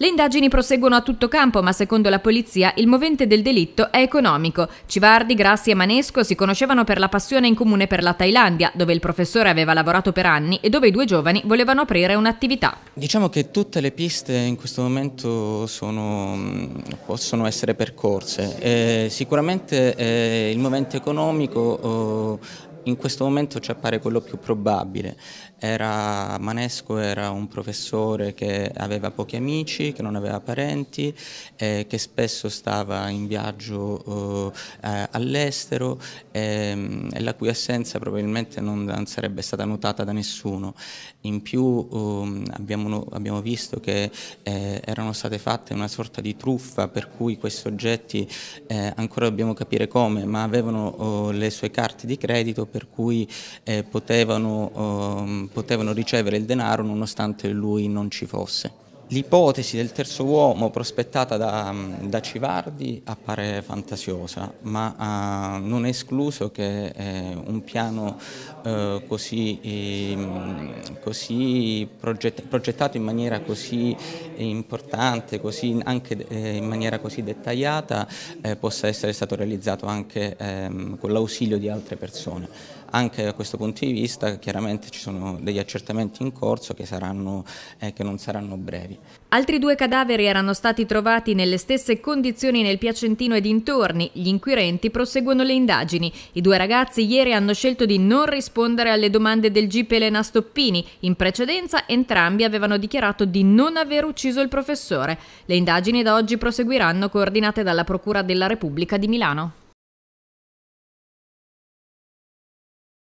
Le indagini proseguono a tutto campo, ma secondo la polizia il movente del delitto è economico. Civardi, Grassi e Manesco si conoscevano per la passione in comune per la Thailandia, dove il professore aveva lavorato per anni e dove i due giovani volevano aprire un'attività. Diciamo che tutte le piste in questo momento sono, possono essere percorse. Eh, sicuramente eh, il movente economico eh, in questo momento ci appare quello più probabile. Era Manesco era un professore che aveva pochi amici, che non aveva parenti, eh, che spesso stava in viaggio eh, all'estero eh, e la cui assenza probabilmente non, sarebbe stata notata da nessuno. In più um, abbiamo, abbiamo, visto che eh, erano state fatte una sorta di truffa per cui questi oggetti, eh, ancora dobbiamo capire come, ma avevano oh, le sue carte di credito per cui eh, potevano, eh, potevano ricevere il denaro nonostante lui non ci fosse. L'ipotesi del terzo uomo prospettata da, mm, da Civardi appare fantasiosa, ma eh, non è escluso che eh, un piano eh, così, ehm, così proget- progettato in maniera così importante, così, anche eh, in maniera così dettagliata, eh, possa essere stato realizzato anche ehm, con l'ausilio di altre persone. Anche da questo punto di vista chiaramente ci sono degli accertamenti in corso che, saranno, eh, che non saranno brevi. Altri due cadaveri erano stati trovati nelle stesse condizioni nel Piacentino e dintorni. Gli inquirenti proseguono le indagini. I due ragazzi ieri hanno scelto di non rispondere alle domande del GP Elena Stoppini. In precedenza entrambi avevano dichiarato di non aver ucciso il professore. Le indagini da oggi proseguiranno coordinate dalla Procura della Repubblica di Milano.